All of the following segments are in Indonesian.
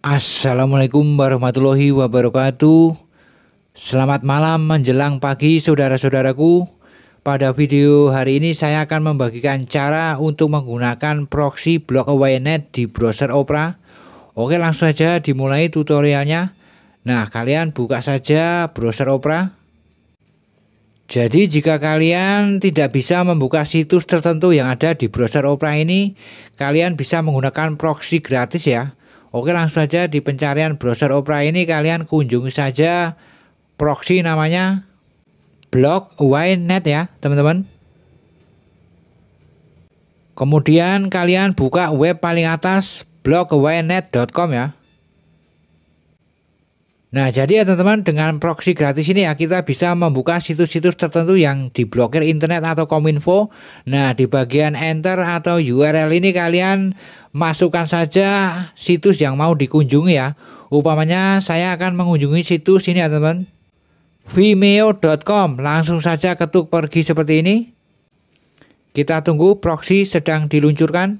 Assalamualaikum warahmatullahi wabarakatuh. Selamat malam menjelang pagi saudara-saudaraku. Pada video hari ini saya akan membagikan cara untuk menggunakan proxy block away net di browser Opera. Oke, langsung saja dimulai tutorialnya. Nah, kalian buka saja browser Opera. Jadi jika kalian tidak bisa membuka situs tertentu yang ada di browser Opera ini, kalian bisa menggunakan proxy gratis ya Oke langsung saja di pencarian browser Opera ini kalian kunjungi saja proxy namanya blog ynet ya teman-teman. Kemudian kalian buka web paling atas blog ynet.com ya. Nah, jadi ya teman-teman dengan proxy gratis ini ya kita bisa membuka situs-situs tertentu yang diblokir internet atau kominfo. Nah, di bagian enter atau URL ini kalian masukkan saja situs yang mau dikunjungi ya. Upamanya saya akan mengunjungi situs ini ya teman-teman. Vimeo.com langsung saja ketuk pergi seperti ini. Kita tunggu proxy sedang diluncurkan.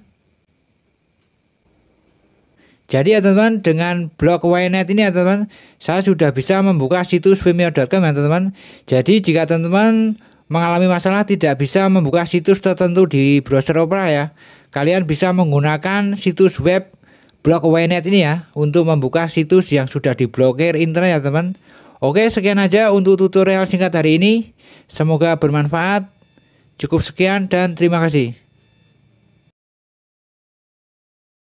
Jadi ya teman-teman dengan blog Ynet ini ya teman-teman saya sudah bisa membuka situs vimeo.com ya teman-teman. Jadi jika teman-teman mengalami masalah tidak bisa membuka situs tertentu di browser Opera ya, kalian bisa menggunakan situs web blog Ynet ini ya untuk membuka situs yang sudah diblokir internet ya teman. Oke sekian aja untuk tutorial singkat hari ini. Semoga bermanfaat. Cukup sekian dan terima kasih.